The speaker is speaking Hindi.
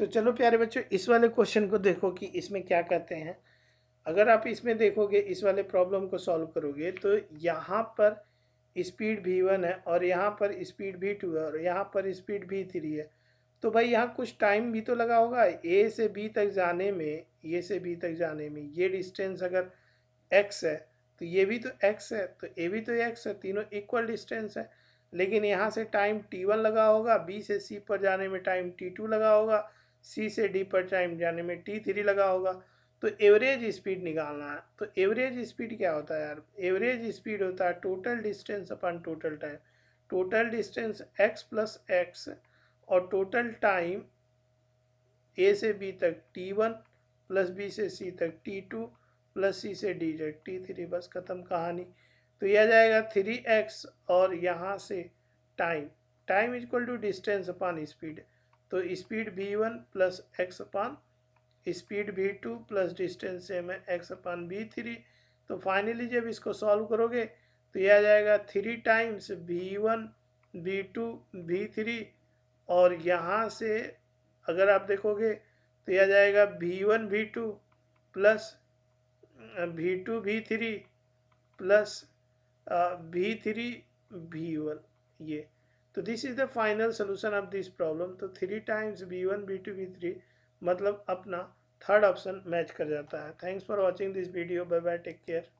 तो चलो प्यारे बच्चों इस वाले क्वेश्चन को देखो कि इसमें क्या कहते हैं अगर आप इसमें देखोगे इस वाले प्रॉब्लम को सॉल्व करोगे तो यहाँ पर स्पीड भी वन है और यहाँ पर स्पीड भी टू है और यहाँ पर स्पीड भी थ्री है तो भाई यहाँ कुछ टाइम भी तो लगा होगा ए से बी तक जाने में ए से बी तक जाने में ये डिस्टेंस अगर एक्स है तो ये भी तो एक्स है तो ए भी तो एक्स है तीनों इक्वल डिस्टेंस है लेकिन यहाँ से टाइम टी वन लगा होगा बी से सी पर जाने में टाइम टी टू लगा होगा सी से डी पर टाइम जाने में टी थ्री लगा होगा तो एवरेज स्पीड निकालना है तो एवरेज स्पीड क्या होता है यार एवरेज स्पीड होता है total distance upon total time total distance X plus X और टोटल टाइम ए से बी तक टी वन प्लस बी से सी तक टी टू प्लस सी से डी तक टी थ्री बस ख़त्म कहानी तो यह जाएगा थ्री एक्स और यहाँ से time time equal to distance upon speed तो speed B one plus X upon speed B two plus distance same है एक्स अपान बी थ्री तो फाइनली जब इसको सॉल्व करोगे तो यह आ जाएगा three times B one B two B three और यहाँ से अगर आप देखोगे तो यह आ जाएगा B one B two plus B two V three plus B three B one ये तो this is the final solution of this problem तो three times B one B two B three मतलब अपना थर्ड ऑप्शन मैच कर जाता है thanks for watching this video bye bye take care